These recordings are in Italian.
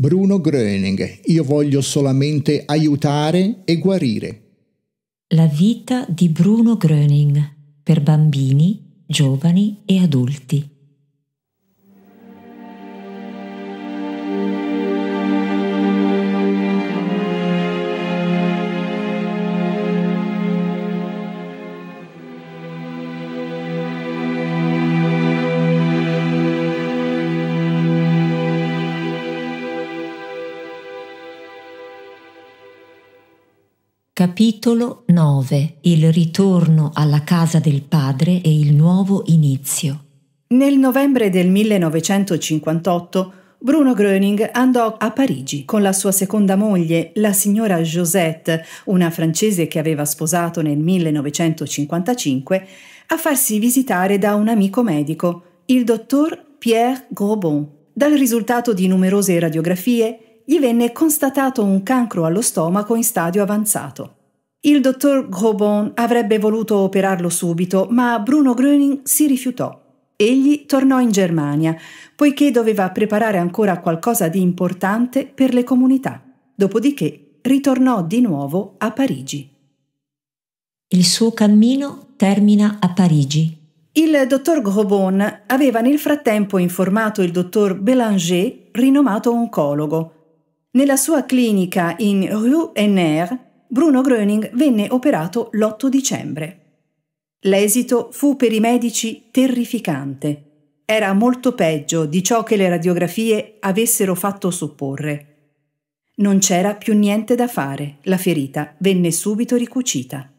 Bruno Gröning, io voglio solamente aiutare e guarire. La vita di Bruno Gröning per bambini, giovani e adulti. Capitolo 9 Il ritorno alla casa del padre e il nuovo inizio. Nel novembre del 1958 Bruno Gröning andò a Parigi con la sua seconda moglie, la signora Josette, una francese che aveva sposato nel 1955, a farsi visitare da un amico medico, il dottor Pierre Grobon. Dal risultato di numerose radiografie, gli venne constatato un cancro allo stomaco in stadio avanzato. Il dottor Grobon avrebbe voluto operarlo subito, ma Bruno Gröning si rifiutò. Egli tornò in Germania, poiché doveva preparare ancora qualcosa di importante per le comunità. Dopodiché ritornò di nuovo a Parigi. Il suo cammino termina a Parigi. Il dottor Grobon aveva nel frattempo informato il dottor Bélanger, rinomato oncologo, nella sua clinica in Rue Henner, Bruno Gröning venne operato l'8 dicembre. L'esito fu per i medici terrificante. Era molto peggio di ciò che le radiografie avessero fatto supporre. Non c'era più niente da fare, la ferita venne subito ricucita.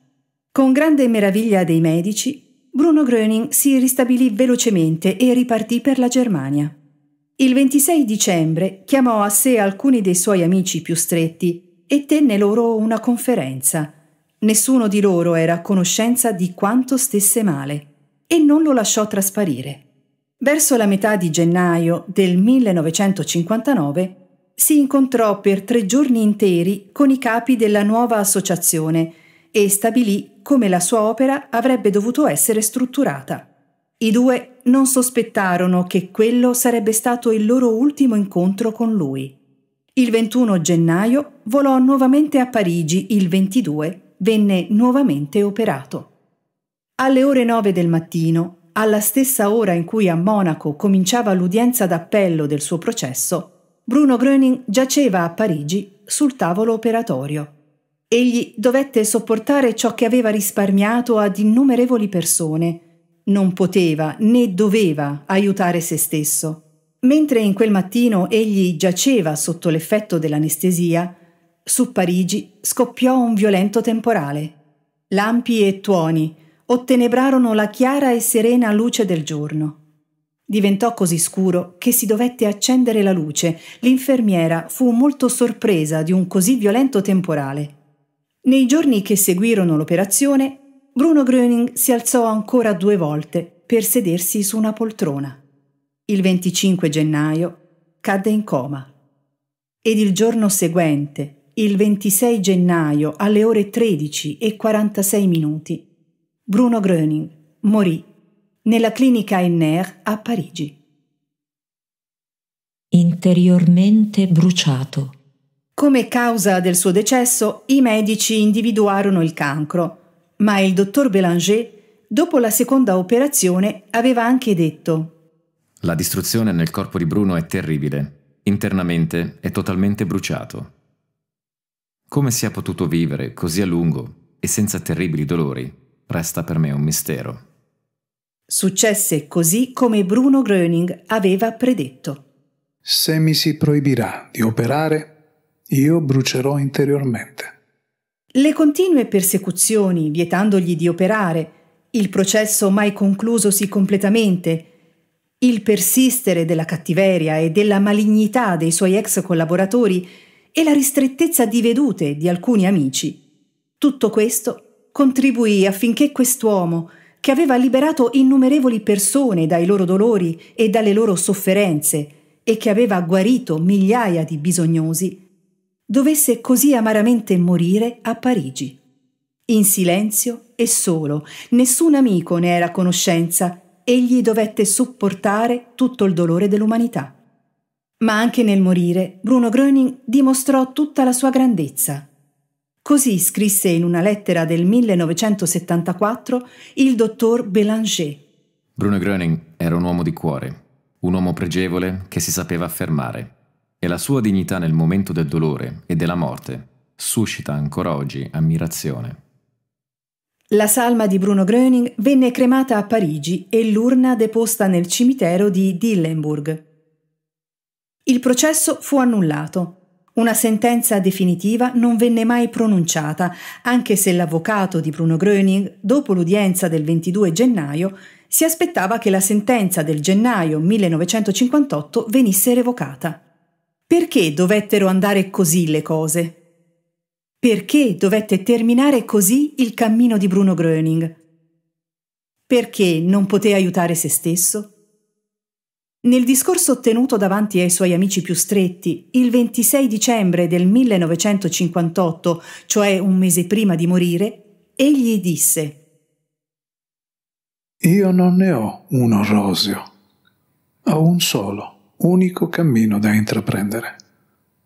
Con grande meraviglia dei medici, Bruno Gröning si ristabilì velocemente e ripartì per la Germania. Il 26 dicembre chiamò a sé alcuni dei suoi amici più stretti e tenne loro una conferenza. Nessuno di loro era a conoscenza di quanto stesse male e non lo lasciò trasparire. Verso la metà di gennaio del 1959 si incontrò per tre giorni interi con i capi della nuova associazione e stabilì come la sua opera avrebbe dovuto essere strutturata. I due non sospettarono che quello sarebbe stato il loro ultimo incontro con lui. Il 21 gennaio volò nuovamente a Parigi, il 22 venne nuovamente operato. Alle ore 9 del mattino, alla stessa ora in cui a Monaco cominciava l'udienza d'appello del suo processo, Bruno Gröning giaceva a Parigi sul tavolo operatorio. Egli dovette sopportare ciò che aveva risparmiato ad innumerevoli persone – non poteva né doveva aiutare se stesso. Mentre in quel mattino egli giaceva sotto l'effetto dell'anestesia, su Parigi scoppiò un violento temporale. Lampi e tuoni ottenebrarono la chiara e serena luce del giorno. Diventò così scuro che si dovette accendere la luce. L'infermiera fu molto sorpresa di un così violento temporale. Nei giorni che seguirono l'operazione, Bruno Gröning si alzò ancora due volte per sedersi su una poltrona. Il 25 gennaio cadde in coma. Ed il giorno seguente, il 26 gennaio alle ore 13 e 46 minuti, Bruno Gröning morì nella clinica Enner a Parigi. Interiormente bruciato. Come causa del suo decesso, i medici individuarono il cancro ma il dottor Bélanger, dopo la seconda operazione, aveva anche detto La distruzione nel corpo di Bruno è terribile. Internamente è totalmente bruciato. Come sia potuto vivere così a lungo e senza terribili dolori resta per me un mistero. Successe così come Bruno Gröning aveva predetto. Se mi si proibirà di operare, io brucerò interiormente. Le continue persecuzioni, vietandogli di operare, il processo mai conclusosi completamente, il persistere della cattiveria e della malignità dei suoi ex collaboratori e la ristrettezza di vedute di alcuni amici. Tutto questo contribuì affinché quest'uomo, che aveva liberato innumerevoli persone dai loro dolori e dalle loro sofferenze e che aveva guarito migliaia di bisognosi, dovesse così amaramente morire a Parigi. In silenzio e solo, nessun amico ne era a conoscenza, egli dovette sopportare tutto il dolore dell'umanità. Ma anche nel morire Bruno Gröning dimostrò tutta la sua grandezza. Così scrisse in una lettera del 1974 il dottor Bélanger. Bruno Gröning era un uomo di cuore, un uomo pregevole che si sapeva affermare e la sua dignità nel momento del dolore e della morte suscita ancora oggi ammirazione. La salma di Bruno Gröning venne cremata a Parigi e l'urna deposta nel cimitero di Dillenburg. Il processo fu annullato. Una sentenza definitiva non venne mai pronunciata, anche se l'avvocato di Bruno Gröning, dopo l'udienza del 22 gennaio, si aspettava che la sentenza del gennaio 1958 venisse revocata. Perché dovettero andare così le cose? Perché dovette terminare così il cammino di Bruno Gröning? Perché non poté aiutare se stesso? Nel discorso ottenuto davanti ai suoi amici più stretti il 26 dicembre del 1958, cioè un mese prima di morire, egli disse Io non ne ho uno orosio, ho un solo unico cammino da intraprendere,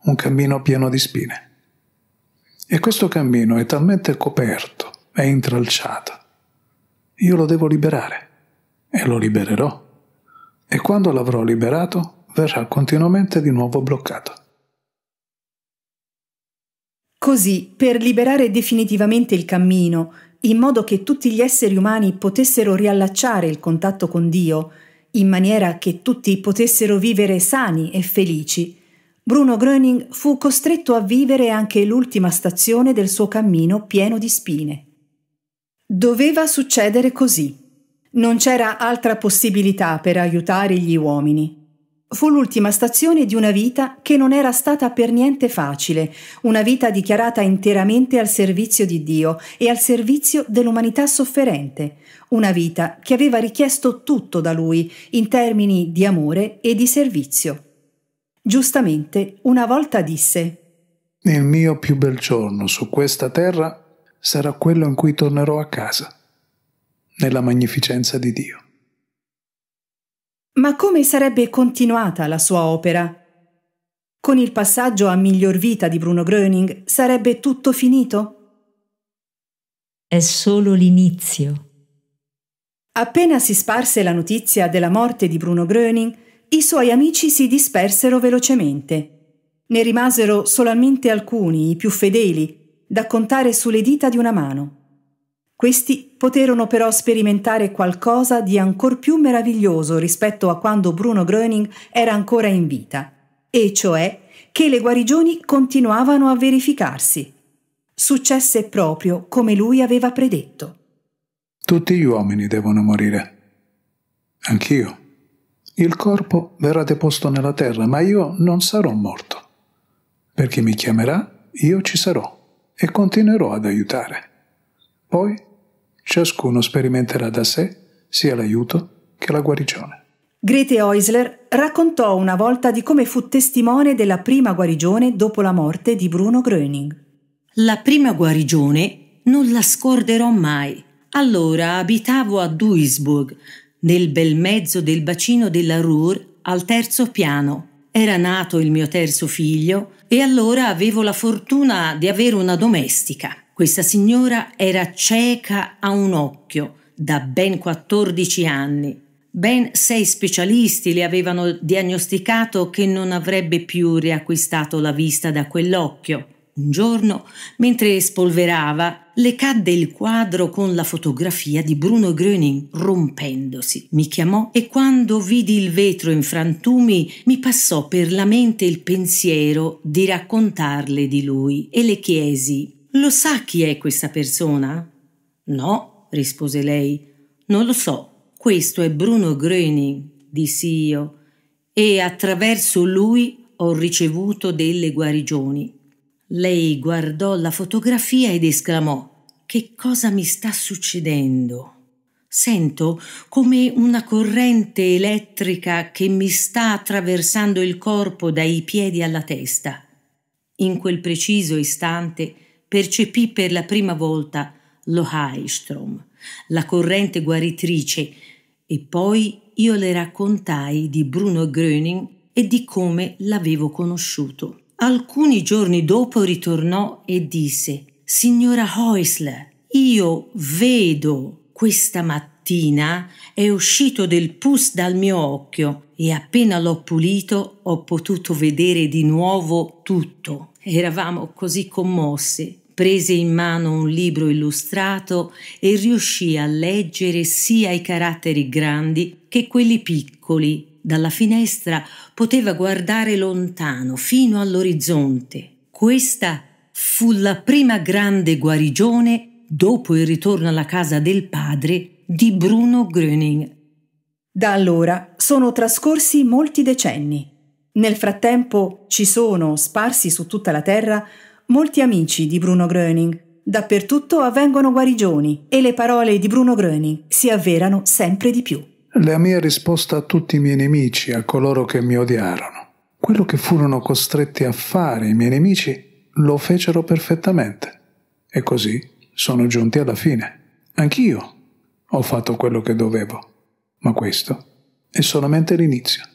un cammino pieno di spine. E questo cammino è talmente coperto, e intralciato. Io lo devo liberare e lo libererò. E quando l'avrò liberato, verrà continuamente di nuovo bloccato. Così, per liberare definitivamente il cammino, in modo che tutti gli esseri umani potessero riallacciare il contatto con Dio, in maniera che tutti potessero vivere sani e felici, Bruno Gröning fu costretto a vivere anche l'ultima stazione del suo cammino pieno di spine. Doveva succedere così. Non c'era altra possibilità per aiutare gli uomini. Fu l'ultima stazione di una vita che non era stata per niente facile, una vita dichiarata interamente al servizio di Dio e al servizio dell'umanità sofferente, una vita che aveva richiesto tutto da lui in termini di amore e di servizio. Giustamente, una volta disse Il mio più bel giorno su questa terra sarà quello in cui tornerò a casa, nella magnificenza di Dio. Ma come sarebbe continuata la sua opera? Con il passaggio a miglior vita di Bruno Gröning sarebbe tutto finito? È solo l'inizio. Appena si sparse la notizia della morte di Bruno Gröning, i suoi amici si dispersero velocemente. Ne rimasero solamente alcuni, i più fedeli, da contare sulle dita di una mano. Questi poterono però sperimentare qualcosa di ancor più meraviglioso rispetto a quando Bruno Gröning era ancora in vita, e cioè che le guarigioni continuavano a verificarsi. Successe proprio come lui aveva predetto. Tutti gli uomini devono morire. Anch'io. Il corpo verrà deposto nella terra, ma io non sarò morto. Perché mi chiamerà, io ci sarò e continuerò ad aiutare. Poi ciascuno sperimenterà da sé sia l'aiuto che la guarigione. Grete Oisler raccontò una volta di come fu testimone della prima guarigione dopo la morte di Bruno Gröning. La prima guarigione non la scorderò mai. Allora abitavo a Duisburg, nel bel mezzo del bacino della Ruhr, al terzo piano. Era nato il mio terzo figlio e allora avevo la fortuna di avere una domestica. Questa signora era cieca a un occhio da ben 14 anni. Ben sei specialisti le avevano diagnosticato che non avrebbe più riacquistato la vista da quell'occhio. Un giorno, mentre spolverava, le cadde il quadro con la fotografia di Bruno Gröning rompendosi. Mi chiamò e quando vidi il vetro in frantumi mi passò per la mente il pensiero di raccontarle di lui e le chiesi lo sa chi è questa persona? No, rispose lei. Non lo so. Questo è Bruno Gröning, dissi io, e attraverso lui ho ricevuto delle guarigioni. Lei guardò la fotografia ed esclamò Che cosa mi sta succedendo? Sento come una corrente elettrica che mi sta attraversando il corpo dai piedi alla testa. In quel preciso istante percepì per la prima volta lo Heistrom, la corrente guaritrice, e poi io le raccontai di Bruno Gröning e di come l'avevo conosciuto. Alcuni giorni dopo ritornò e disse: Signora Häusler, io vedo questa mattina è uscito del pus dal mio occhio e appena l'ho pulito ho potuto vedere di nuovo tutto. Eravamo così commosse prese in mano un libro illustrato e riuscì a leggere sia i caratteri grandi che quelli piccoli. Dalla finestra poteva guardare lontano, fino all'orizzonte. Questa fu la prima grande guarigione, dopo il ritorno alla casa del padre, di Bruno Gröning. Da allora sono trascorsi molti decenni. Nel frattempo ci sono, sparsi su tutta la terra, molti amici di Bruno Gröning. Dappertutto avvengono guarigioni e le parole di Bruno Gröning si avverano sempre di più. La mia risposta a tutti i miei nemici, a coloro che mi odiarono. Quello che furono costretti a fare i miei nemici lo fecero perfettamente. E così sono giunti alla fine. Anch'io ho fatto quello che dovevo, ma questo è solamente l'inizio.